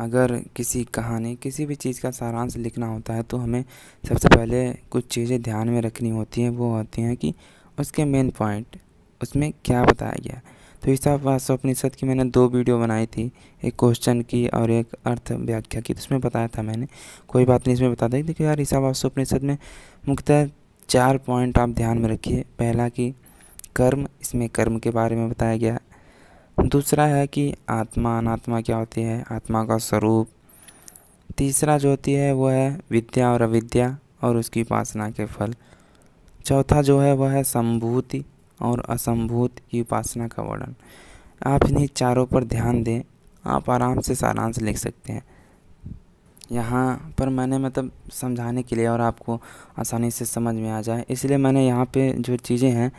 अगर किसी कहानी किसी भी चीज़ का सारांश लिखना होता है तो हमें सबसे पहले कुछ चीज़ें ध्यान में रखनी होती हैं वो होती हैं कि उसके मेन पॉइंट उसमें क्या बताया गया तो इस वास्तवनिषद की मैंने दो वीडियो बनाई थी एक क्वेश्चन की और एक अर्थ व्याख्या की तो उसमें बताया था मैंने कोई बात नहीं इसमें बता दें देखिए यार ईसा वास्तवनिषद में मुख्यतः चार पॉइंट आप ध्यान में रखिए पहला कि कर्म इसमें कर्म के बारे में बताया गया दूसरा है कि आत्मा अनात्मा क्या होती है आत्मा का स्वरूप तीसरा जो होती है वह है विद्या और अविद्या और उसकी उपासना के फल चौथा जो है वह है संभूति और असंभूत की उपासना का वर्णन आप इन्हीं चारों पर ध्यान दें आप आराम से सारांश लिख सकते हैं यहाँ पर मैंने मतलब समझाने के लिए और आपको आसानी से समझ में आ जाए इसलिए मैंने यहाँ पे जो चीज़ें हैं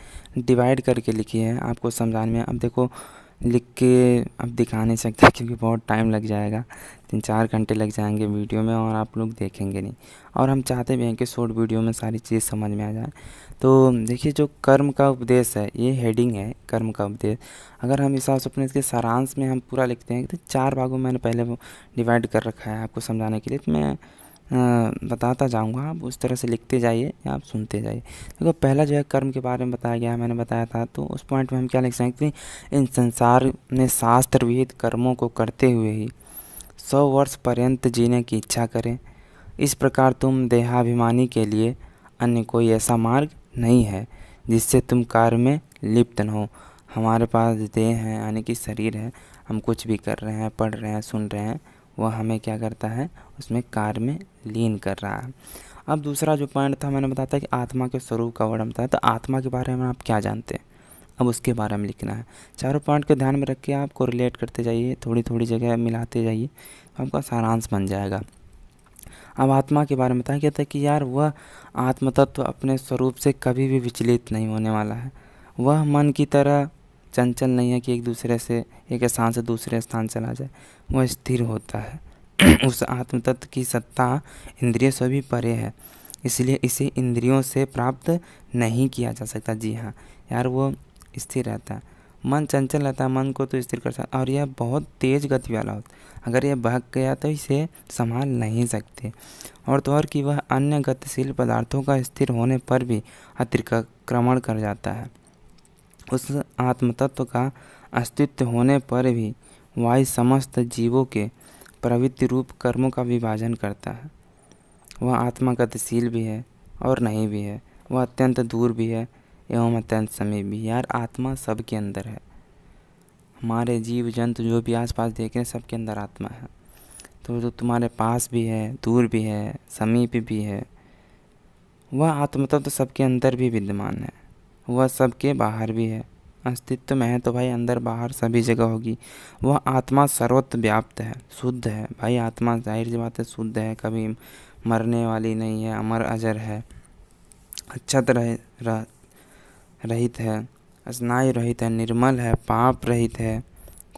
डिवाइड करके लिखी है आपको समझाने में अब देखो लिख के अब दिखा नहीं सकता क्योंकि बहुत टाइम लग जाएगा तीन चार घंटे लग जाएंगे वीडियो में और आप लोग देखेंगे नहीं और हम चाहते भी हैं कि शॉर्ट वीडियो में सारी चीज़ समझ में आ जाए तो देखिए जो कर्म का उपदेश है ये हेडिंग है कर्म का उपदेश अगर हम हिसाब से अपने इसके सारांश में हम पूरा लिखते हैं तो चार भागों मैंने पहले डिवाइड कर रखा है आपको समझाने के लिए तो मैं बताता जाऊँगा आप उस तरह से लिखते जाइए या आप सुनते जाइए देखो पहला जो है कर्म के बारे में बताया गया है मैंने बताया था तो उस पॉइंट में हम क्या लिख सकते हैं इन संसार में शास्त्र विहित कर्मों को करते हुए ही सौ वर्ष पर्यंत जीने की इच्छा करें इस प्रकार तुम देहाभिमानी के लिए अन्य कोई ऐसा मार्ग नहीं है जिससे तुम कार्य में लिप्त न हो हमारे पास देह है यानी कि शरीर है हम कुछ भी कर रहे हैं पढ़ रहे हैं सुन रहे हैं वह हमें क्या करता है उसमें कार्य में लीन कर रहा है अब दूसरा जो पॉइंट था मैंने बताया था कि आत्मा के स्वरूप का वर्णन बताया तो आत्मा के बारे में आप क्या जानते हैं अब उसके बारे में लिखना है चारों पॉइंट को ध्यान में रख के आपको रिलेट करते जाइए थोड़ी थोड़ी जगह मिलाते जाइए तो आपका सारांश बन जाएगा अब आत्मा के बारे में बताया गया था कि यार वह आत्मतत्व अपने स्वरूप से कभी भी विचलित नहीं होने वाला है वह मन की तरह चंचल नहीं है कि एक दूसरे से एक स्थान से दूसरे स्थान चला जाए वह स्थिर होता है उस आत्म तत्व की सत्ता इंद्रिय से भी परे है इसलिए इसे इंद्रियों से प्राप्त नहीं किया जा सकता जी हाँ यार वो स्थिर रहता है मन चंचल रहता है मन को तो स्थिर कर सकता और यह बहुत तेज़ गति वाला होता अगर यह भग गया तो इसे संभाल नहीं सकते और तो और कि वह अन्य गतिशील पदार्थों का स्थिर होने पर भी अतिक्रमण कर जाता है उस आत्मतत्व का अस्तित्व होने पर भी वायु समस्त जीवों के प्रवृत्ति रूप कर्मों का विभाजन करता है वह आत्मा गतिशील भी है और नहीं भी है वह अत्यंत दूर भी है एवं अत्यंत समीप भी यार आत्मा सबके अंदर है हमारे जीव जंतु जो भी आसपास देख रहे हैं सबके अंदर आत्मा है तो जो तुम्हारे पास भी है दूर भी है समीप भी है वह आत्मतत्व तो सबके अंदर भी विद्यमान है वह सबके बाहर भी है अस्तित्व में है तो भाई अंदर बाहर सभी जगह होगी वह आत्मा सर्वत्र व्याप्त है शुद्ध है भाई आत्मा जाहिर सी बात है शुद्ध है कभी मरने वाली नहीं है अमर अजर है अच्छत रह, रह रहित है स्नायु रहित है निर्मल है पाप रहित है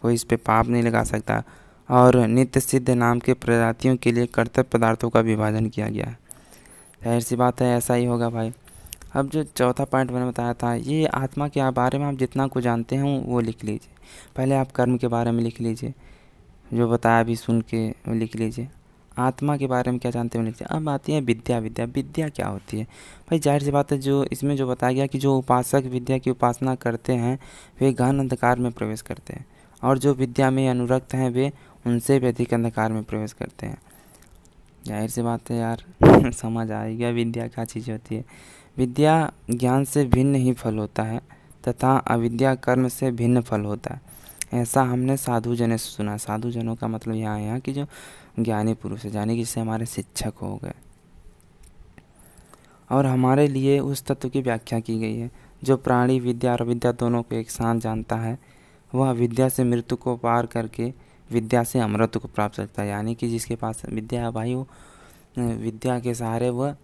कोई इस पर पाप नहीं लगा सकता और नित्य सिद्ध नाम के प्रजातियों के लिए कर्तव्य पदार्थों का विभाजन किया गया है जाहिर सी बात है ऐसा ही होगा भाई अब जो चौथा पॉइंट मैंने बताया था ये आत्मा के बारे में आप जितना कुछ जानते हो वो लिख लीजिए पहले आप कर्म के बारे में लिख लीजिए जो बताया अभी सुन के लिख लीजिए आत्मा के बारे में क्या जानते हो लिखते हैं अब आती है विद्या विद्या विद्या क्या होती है भाई जाहिर सी बात है जो इसमें जो बताया गया कि जो उपासक विद्या की उपासना करते हैं वे गहन अंधकार में प्रवेश करते हैं और जो विद्या में अनुरक्त हैं वे उनसे भी अधिक अंधकार में प्रवेश करते हैं जाहिर सी बात है यार समझ आएगी विद्या क्या चीज़ होती है विद्या ज्ञान से भिन्न ही फल होता है तथा अविद्या कर्म से भिन्न फल होता है ऐसा हमने साधु जने से सुना साधु जनों का मतलब यहाँ आया कि जो ज्ञानी पुरुष है यानी कि जिससे हमारे शिक्षक हो गए और हमारे लिए उस तत्व की व्याख्या की गई है जो प्राणी विद्या और विद्या दोनों को एक साथ जानता है वह विद्या से मृत्यु को पार करके विद्या से अमृत को प्राप्त करता है यानी कि जिसके पास विद्या है भाई वो विद्या के सहारे वह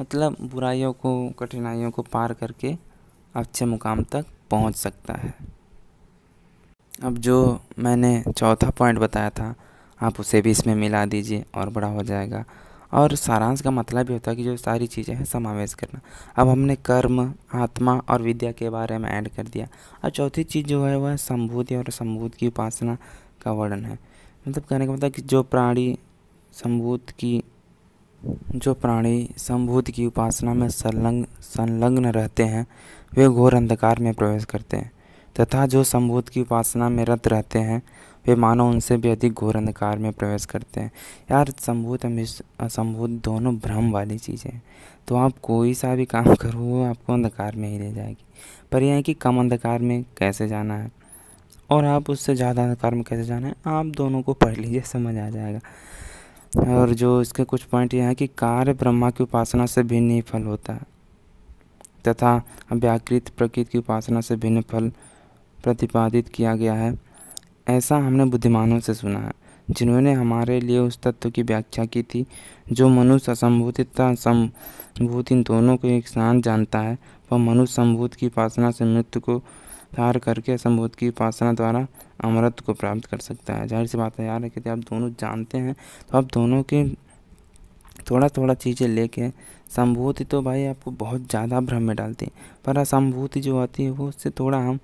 मतलब बुराइयों को कठिनाइयों को पार करके अच्छे मुकाम तक पहुंच सकता है अब जो मैंने चौथा पॉइंट बताया था आप उसे भी इसमें मिला दीजिए और बड़ा हो जाएगा और सारांश का मतलब ये होता है कि जो सारी चीज़ें हैं समावेश करना अब हमने कर्म आत्मा और विद्या के बारे में ऐड कर दिया और चौथी चीज़ जो है वह संभूति और संभूत की उपासना का वर्णन है मतलब कहने का मतलब कि जो प्राणी संभूत की जो प्राणी संभूत की उपासना में संलग्न संलग्न रहते हैं वे घोर अंधकार में प्रवेश करते हैं तथा जो संभूत की उपासना में रत रहते हैं वे मानो उनसे भी अधिक घोर अंधकार में प्रवेश करते हैं यार संभूत असंभूत दोनों भ्रम वाली चीज़ें हैं तो आप कोई सा भी काम करो वो आपको अंधकार में ही ले जाएगी पर यह है कि कम अंधकार में कैसे जाना है और आप उससे ज़्यादा अंधकार में कैसे जाना है आप दोनों को पढ़ लीजिए समझ आ जाएगा और जो इसके कुछ पॉइंट यह हैं कि कार्य ब्रह्मा की उपासना से भिन्न ही फल होता है तथा व्याकृत प्रकृति की उपासना से भिन्न फल प्रतिपादित किया गया है ऐसा हमने बुद्धिमानों से सुना है जिन्होंने हमारे लिए उस तत्व की व्याख्या की थी जो मनुष्य असंभूत तथा संभूत इन दोनों को एक साथ जानता है वह मनुष्य संभूत की उपासना से मृत्यु को पार करके संभूत की उपासना द्वारा अमृत को प्राप्त कर सकता है जाहिर सी बात है यार कि आप दोनों जानते हैं तो आप दोनों के थोड़ा थोड़ा चीज़ें लेके संभूति तो भाई आपको बहुत ज़्यादा भ्रम में डालती है पर असंभूति जो आती है वो उससे थोड़ा हम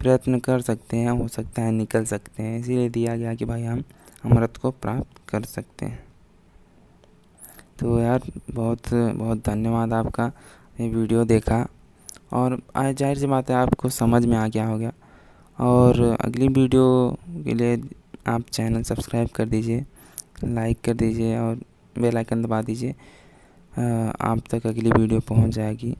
प्रयत्न कर सकते हैं हो सकता है निकल सकते हैं इसीलिए दिया गया कि भाई हम अमृत को प्राप्त कर सकते हैं तो यार बहुत बहुत धन्यवाद आपका ये वीडियो देखा और जाहिर सी बात है आपको समझ में आ गया हो गया और अगली वीडियो के लिए आप चैनल सब्सक्राइब कर दीजिए लाइक कर दीजिए और बेल आइकन दबा दीजिए आप तक अगली वीडियो पहुंच जाएगी